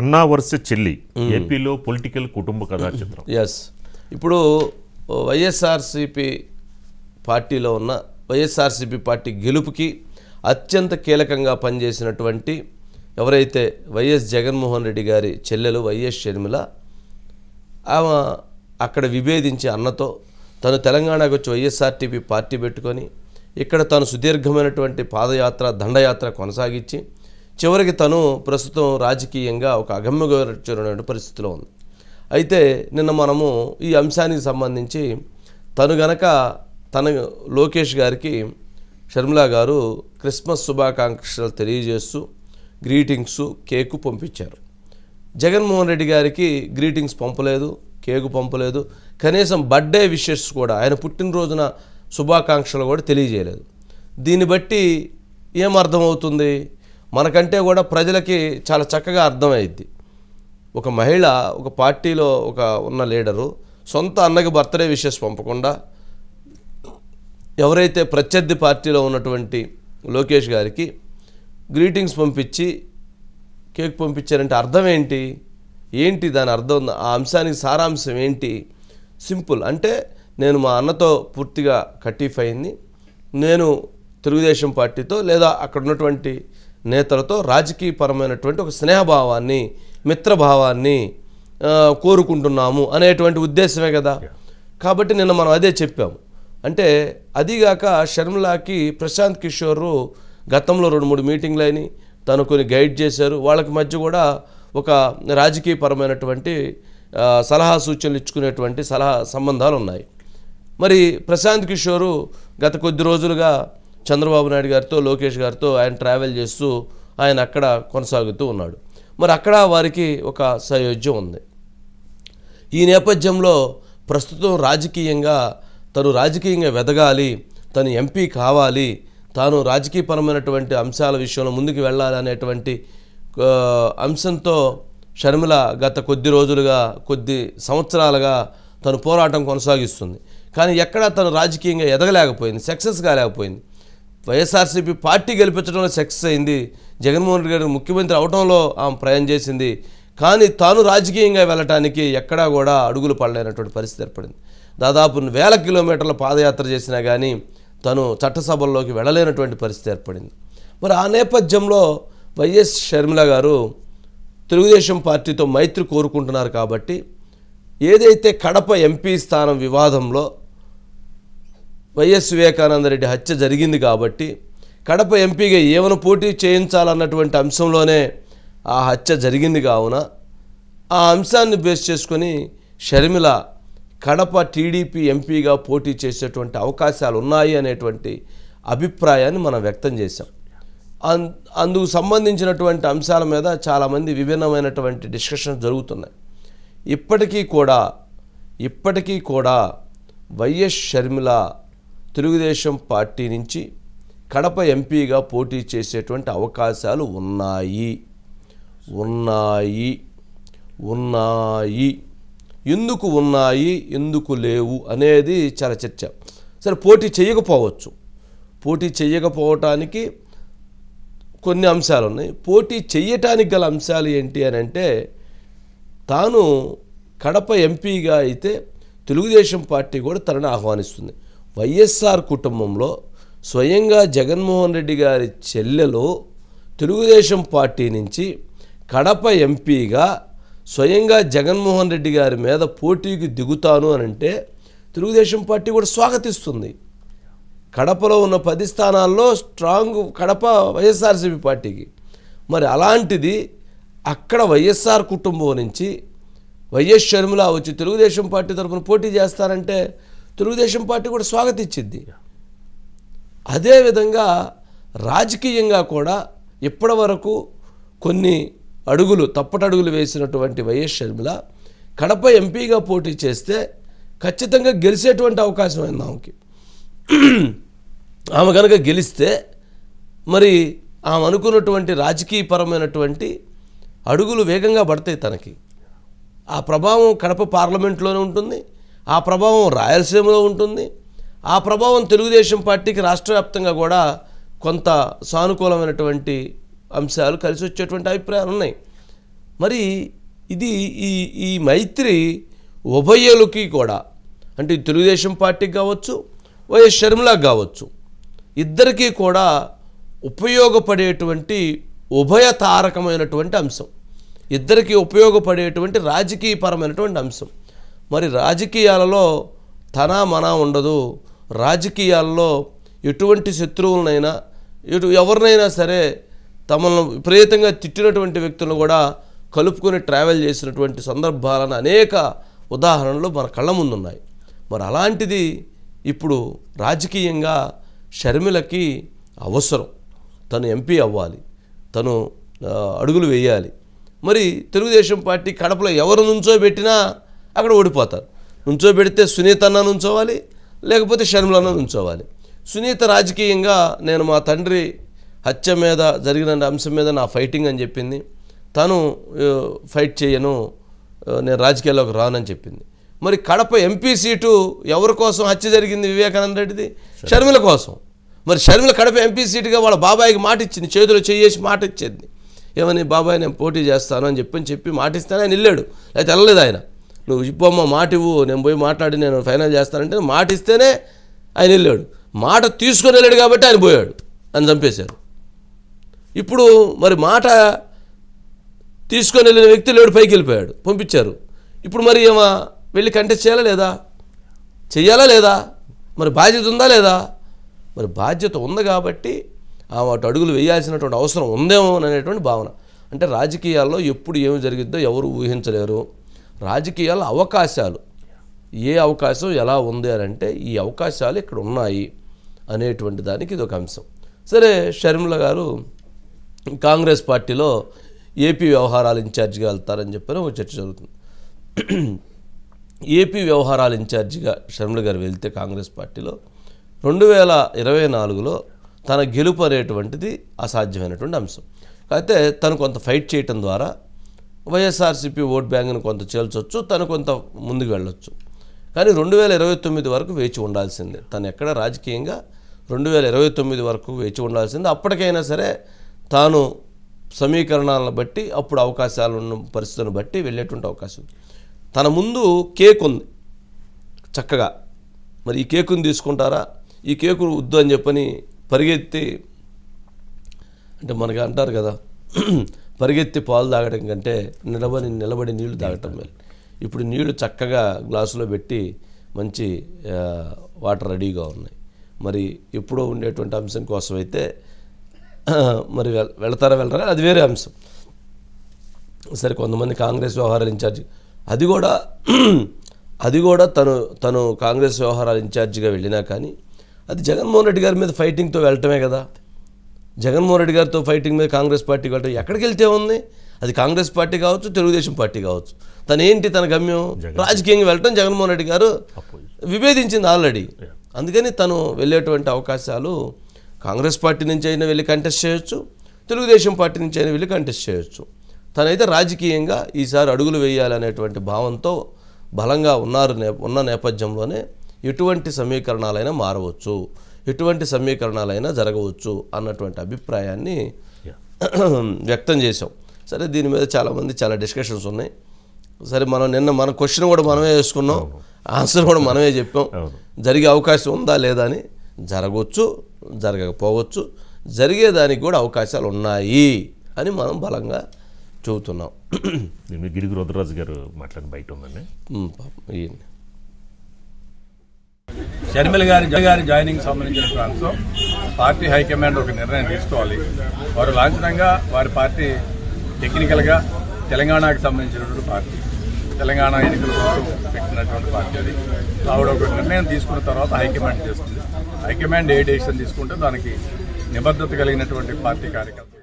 అన్నా వర్సెస్ చెల్లి ఏపీలో పొలిటికల్ కుటుంబ కథా చిత్రం ఎస్ ఇప్పుడు వైఎస్ఆర్సిపి పార్టీలో ఉన్న వైఎస్ఆర్సిపి పార్టీ గెలుపుకి అత్యంత కీలకంగా పనిచేసినటువంటి ఎవరైతే వైఎస్ జగన్మోహన్ రెడ్డి గారి చెల్లెలు వైఎస్ షర్మిల ఆమె అక్కడ విభేదించి అన్నతో తను తెలంగాణకు వచ్చి వైఎస్ఆర్టీపీ పార్టీ పెట్టుకొని ఇక్కడ తాను సుదీర్ఘమైనటువంటి పాదయాత్ర దండయాత్ర కొనసాగించి చివరికి తను ప్రస్తుతం రాజకీయంగా ఒక అగమ్యగోచరమైన పరిస్థితిలో ఉంది అయితే నిన్న మనము ఈ అంశానికి సంబంధించి తను గనక తన లోకేష్ గారికి షర్మిలా గారు క్రిస్మస్ శుభాకాంక్షలు తెలియజేస్తూ గ్రీటింగ్స్ కేకు పంపించారు జగన్మోహన్ రెడ్డి గారికి గ్రీటింగ్స్ పంపలేదు కేకు పంపలేదు కనీసం బర్త్డే విషెస్ కూడా ఆయన పుట్టినరోజున శుభాకాంక్షలు కూడా తెలియజేయలేదు దీన్ని బట్టి ఏమర్థమవుతుంది మనకంటే కూడా ప్రజలకి చాలా చక్కగా అర్థమైద్ది ఒక మహిళ ఒక పార్టీలో ఒక ఉన్న లీడరు సొంత అన్నకి బర్త్డే విషెస్ పంపకుండా ఎవరైతే ప్రత్యర్థి పార్టీలో ఉన్నటువంటి లోకేష్ గారికి గ్రీటింగ్స్ పంపించి కేక్ పంపించారంటే అర్థం ఏంటి ఏంటి దాని అర్థం ఆ అంశానికి సారాంశం ఏంటి సింపుల్ అంటే నేను మా అన్నతో పూర్తిగా కట్టిఫ్ అయింది నేను తెలుగుదేశం పార్టీతో లేదా అక్కడ ఉన్నటువంటి నేతలతో రాజకీయపరమైనటువంటి ఒక స్నేహభావాన్ని మిత్రభావాన్ని కోరుకుంటున్నాము అనేటువంటి ఉద్దేశమే కదా కాబట్టి నిన్న మనం అదే చెప్పాము అంటే అదిగాక షర్మిలాకి ప్రశాంత్ కిషోర్ గతంలో రెండు మూడు మీటింగ్లు అయినాయి తను కొన్ని గైడ్ చేశారు వాళ్ళకి మధ్య కూడా ఒక రాజకీయపరమైనటువంటి సలహా సూచనలు ఇచ్చుకునేటువంటి సలహా సంబంధాలు ఉన్నాయి మరి ప్రశాంత్ కిషోరు గత కొద్ది రోజులుగా చంద్రబాబు నాయుడు గారితో లోకేష్ గారితో ఆయన ట్రావెల్ చేస్తూ ఆయన అక్కడ కొనసాగుతూ ఉన్నాడు మరి అక్కడ వారికి ఒక సయోధ్యం ఉంది ఈ నేపథ్యంలో ప్రస్తుతం రాజకీయంగా తను రాజకీయంగా వెదగాలి తను ఎంపీ కావాలి తాను రాజకీయపరమైనటువంటి అంశాల విషయంలో ముందుకు వెళ్ళాలి అనేటువంటి అంశంతో షర్మిల గత కొద్ది రోజులుగా కొద్ది సంవత్సరాలుగా తను పోరాటం కొనసాగిస్తుంది కానీ ఎక్కడా తను రాజకీయంగా ఎదగలేకపోయింది సక్సెస్ కాలేకపోయింది వైఎస్ఆర్సీపీ పార్టీ గెలిపించడంలో సక్సెస్ అయింది జగన్మోహన్ రెడ్డి గారు ముఖ్యమంత్రి అవడంలో ఆమె ప్రయాణం చేసింది కానీ తాను రాజకీయంగా వెళ్ళటానికి ఎక్కడా కూడా అడుగులు పడలేనటువంటి పరిస్థితి ఏర్పడింది దాదాపు వేల కిలోమీటర్ల పాదయాత్ర చేసినా కానీ తను చట్టసభల్లోకి వెళ్ళలేనటువంటి పరిస్థితి ఏర్పడింది మరి ఆ నేపథ్యంలో వైఎస్ షర్మిల గారు తెలుగుదేశం పార్టీతో మైత్రి కోరుకుంటున్నారు కాబట్టి ఏదైతే కడప ఎంపీ స్థానం వివాదంలో వైఎస్ వివేకానందరెడ్డి హత్య జరిగింది కాబట్టి కడప ఎంపీగా ఏమను పోటీ చేయించాలన్నటువంటి అంశంలోనే ఆ హత్య జరిగింది కావున ఆ అంశాన్ని బేస్ చేసుకొని షర్మిల కడప టీడీపీ ఎంపీగా పోటీ చేసేటువంటి అవకాశాలు ఉన్నాయి అనేటువంటి అభిప్రాయాన్ని మనం వ్యక్తం చేశాం అందుకు సంబంధించినటువంటి అంశాల మీద చాలామంది విభిన్నమైనటువంటి డిస్కషన్ జరుగుతున్నాయి ఇప్పటికీ కూడా ఇప్పటికీ కూడా వైఎస్ షర్మిల తెలుగుదేశం పార్టీ నుంచి కడప ఎంపీగా పోటీ చేసేటువంటి అవకాశాలు ఉన్నాయి ఉన్నాయి ఉన్నాయి ఎందుకు ఉన్నాయి ఎందుకు లేవు అనేది చాలా చర్చ సరే పోటీ చేయకపోవచ్చు పోటీ చేయకపోవటానికి కొన్ని అంశాలు ఉన్నాయి పోటీ చేయటానికి గల అంశాలు ఏంటి అని అంటే తాను కడప ఎంపీగా అయితే తెలుగుదేశం పార్టీ కూడా తనను ఆహ్వానిస్తుంది వైఎస్ఆర్ కుటుంబంలో స్వయంగా జగన్మోహన్ రెడ్డి గారి చెల్లెలు తెలుగుదేశం పార్టీ నుంచి కడప ఎంపీగా స్వయంగా జగన్మోహన్ రెడ్డి గారి మీద పోటీకి దిగుతాను అని అంటే తెలుగుదేశం పార్టీ కూడా స్వాగతిస్తుంది కడపలో ఉన్న పది స్థానాల్లో స్ట్రాంగ్ కడప వైఎస్ఆర్సీపీ పార్టీకి మరి అలాంటిది అక్కడ వైఎస్ఆర్ కుటుంబం నుంచి వైఎస్ షర్మిల వచ్చి తెలుగుదేశం పార్టీ తరఫున పోటీ చేస్తారంటే తెలుగుదేశం పార్టీ కూడా స్వాగతించింది అదేవిధంగా రాజకీయంగా కూడా ఇప్పటి వరకు కొన్ని అడుగులు తప్పటడుగులు వేసినటువంటి వైఎస్ షర్మిల కడప ఎంపీగా పోటీ చేస్తే ఖచ్చితంగా గెలిచేటువంటి అవకాశం అయింది ఆమెకి ఆమె కనుక గెలిస్తే మరి ఆమె అనుకున్నటువంటి రాజకీయపరమైనటువంటి అడుగులు వేగంగా పడతాయి తనకి ఆ ప్రభావం కడప పార్లమెంట్లోనే ఉంటుంది ఆ ప్రభావం రాయలసీమలో ఉంటుంది ఆ ప్రభావం తెలుగుదేశం పార్టీకి రాష్ట్ర కూడా కొంత సానుకూలమైనటువంటి అంశాలు కలిసి వచ్చేటువంటి అభిప్రాయాలు ఉన్నాయి మరి ఇది ఈ ఈ మైత్రి ఉభయలకి కూడా అంటే తెలుగుదేశం పార్టీకి కావచ్చు వైఎస్ షర్మిలాకి కావచ్చు ఇద్దరికీ కూడా ఉపయోగపడేటువంటి ఉభయ తారకమైనటువంటి అంశం ఇద్దరికీ ఉపయోగపడేటువంటి రాజకీయపరమైనటువంటి అంశం మరి రాజకీయాలలో తన మన ఉండదు రాజకీయాల్లో ఎటువంటి శత్రువులనైనా ఎటు ఎవరినైనా సరే తమను విపరీతంగా తిట్టినటువంటి వ్యక్తులను కూడా కలుపుకొని ట్రావెల్ చేసినటువంటి సందర్భాలను అనేక ఉదాహరణలు మన కళ్ళ ముందున్నాయి మరి అలాంటిది ఇప్పుడు రాజకీయంగా షర్మిలకి అవసరం తను ఎంపీ అవ్వాలి తను అడుగులు వేయాలి మరి తెలుగుదేశం పార్టీ కడపలో ఎవరు నుంచో పెట్టినా అక్కడ ఓడిపోతారు నుంచోబెడితే సునీత అన్న నుంచోవాలి లేకపోతే షర్మిలన్న నుంచోవాలి సునీత రాజకీయంగా నేను మా తండ్రి హత్య మీద జరిగిన అంశం మీద నా ఫైటింగ్ అని చెప్పింది తను ఫైట్ చేయను నేను రాజకీయాల్లోకి రానని చెప్పింది మరి కడప ఎంపీ సీటు ఎవరి కోసం హత్య జరిగింది వివేకానంద రెడ్డిది షర్మిల కోసం మరి షర్మిల కడప ఎంపీ సీటుగా వాళ్ళ బాబాయికి మాట ఇచ్చింది చేతిలో చేసి మాట ఇచ్చేది ఏమని బాబాయ్ నేను పోటీ చేస్తాను అని చెప్పని చెప్పి మాటిస్తాను ఆయన వెళ్ళాడు అయితే వెళ్ళలేదు ఆయన నువ్వు ఇప్పమ్మ మాట ఇవ్వు నేను పోయి మాట్లాడి నేను ఫైనల్ చేస్తానంటే మాట ఇస్తేనే ఆయన వెళ్ళాడు మాట తీసుకొని వెళ్ళాడు కాబట్టి ఆయన పోయాడు అని చంపేశారు ఇప్పుడు మరి మాట తీసుకొని వెళ్ళిన వ్యక్తి లేడు పైకి వెళ్ళిపోయాడు పంపించారు ఇప్పుడు మరి ఏమా వెళ్ళి కంటెస్ట్ చేయాలా లేదా చెయ్యాలా లేదా మరి బాధ్యత ఉందా లేదా మరి బాధ్యత ఉంది కాబట్టి ఆ వాటి అడుగులు వేయాల్సినటువంటి అవసరం ఉందేమో అనేటువంటి భావన అంటే రాజకీయాల్లో ఎప్పుడు ఏమి జరిగిద్దో ఎవరు ఊహించలేరు రాజకీయాల అవకాశాలు ఏ అవకాశం ఎలా ఉంది అని అంటే ఈ అవకాశాలు ఇక్కడ ఉన్నాయి అనేటువంటి దానికి ఇది ఒక అంశం సరే షర్మిల గారు కాంగ్రెస్ పార్టీలో ఏపీ వ్యవహారాల ఇన్ఛార్జిగా వెళ్తారని చెప్పని ఒక చర్చ జరుగుతుంది ఏపీ వ్యవహారాల ఇన్ఛార్జిగా షర్మిల గారు వెళ్తే కాంగ్రెస్ పార్టీలో రెండు వేల ఇరవై నాలుగులో తన గెలుపు అనేటువంటిది అసాధ్యమైనటువంటి అంశం అయితే తను కొంత ఫైట్ చేయటం ద్వారా వైఎస్ఆర్సీపీ ఓట్ బ్యాంక్ని కొంత చేల్చొచ్చు తను కొంత ముందుకు వెళ్ళొచ్చు కానీ రెండు వేల ఇరవై తొమ్మిది వరకు వేచి ఉండాల్సిందే తను ఎక్కడ రాజకీయంగా రెండు వేల ఇరవై తొమ్మిది వరకు వేచి ఉండాల్సిందే అప్పటికైనా సరే తాను సమీకరణాలను బట్టి అప్పుడు అవకాశాలు ఉన్న పరిస్థితులను బట్టి వెళ్ళేటువంటి అవకాశం తన ముందు కేక్ ఉంది చక్కగా మరి ఈ కేకుని తీసుకుంటారా ఈ కేకు వద్దు అని చెప్పని పరిగెత్తి అంటే మనకి అంటారు కదా పరిగెత్తి పాలు తాగడం కంటే నిలబడి నిలబడి నీళ్లు తాగటం మేలు ఇప్పుడు నీళ్లు చక్కగా గ్లాసులో పెట్టి మంచి వాటర్ రెడీగా ఉన్నాయి మరి ఎప్పుడో ఉండేటువంటి అంశం కోసం అయితే మరి వెళతారా వెళ్ళరా అది వేరే అంశం సరే కొంతమంది కాంగ్రెస్ వ్యవహారాల ఇన్ఛార్జ్ అది కూడా అది కూడా తను తను కాంగ్రెస్ వ్యవహారాల ఇన్ఛార్జిగా వెళ్ళినా కానీ అది జగన్మోహన్ రెడ్డి గారి మీద ఫైటింగ్తో వెళ్ళటమే కదా జగన్మోహన్ రెడ్డి గారితో ఫైటింగ్ మీద కాంగ్రెస్ పార్టీ కాబట్టి ఎక్కడికి వెళ్తే ఉంది అది కాంగ్రెస్ పార్టీ కావచ్చు తెలుగుదేశం పార్టీ కావచ్చు తను ఏంటి తన గమ్యం రాజకీయంగా వెళ్ళటం జగన్మోహన్ రెడ్డి గారు విభేదించింది ఆల్రెడీ అందుకని తను వెళ్ళేటువంటి అవకాశాలు కాంగ్రెస్ పార్టీ నుంచి అయినా వెళ్ళి కంటెస్ట్ చేయొచ్చు తెలుగుదేశం పార్టీ నుంచి అయినా వెళ్ళి కంటెస్ట్ చేయొచ్చు తనైతే రాజకీయంగా ఈసారి అడుగులు వేయాలనేటువంటి భావంతో బలంగా ఉన్నారు ఉన్న నేపథ్యంలోనే ఎటువంటి సమీకరణాలైనా మారవచ్చు ఎటువంటి సమీకరణాలైనా జరగవచ్చు అన్నటువంటి అభిప్రాయాన్ని వ్యక్తం చేసాం సరే దీని మీద చాలామంది చాలా డిస్కషన్స్ ఉన్నాయి సరే మనం నిన్న మన క్వశ్చన్ కూడా మనమే వేసుకున్నాం ఆన్సర్ కూడా మనమే చెప్పాం జరిగే అవకాశం ఉందా లేదా అని జరగవచ్చు జరగకపోవచ్చు జరిగేదానికి కూడా అవకాశాలు ఉన్నాయి అని మనం బలంగా చెబుతున్నాం గిరిగి రుద్రరాజు గారు మాట్లాడిన బయట ఉందండి షర్మిల గారి గారి జాయినింగ్ సంబంధించిన అంశం పార్టీ హైకమాండ్ ఒక నిర్ణయం తీసుకోవాలి వారు లాంఛనంగా వారి పార్టీ టెక్నికల్గా తెలంగాణకు సంబంధించినటువంటి పార్టీ తెలంగాణ ఎన్నికల కోసం పెట్టినటువంటి పార్టీ అది ఆవిడ ఒక నిర్ణయం తీసుకున్న తర్వాత హైకమాండ్ చేస్తుంది హైకమాండ్ ఏ డెసిషన్ తీసుకుంటే దానికి నిబద్ధత కలిగినటువంటి పార్టీ కార్యకర్త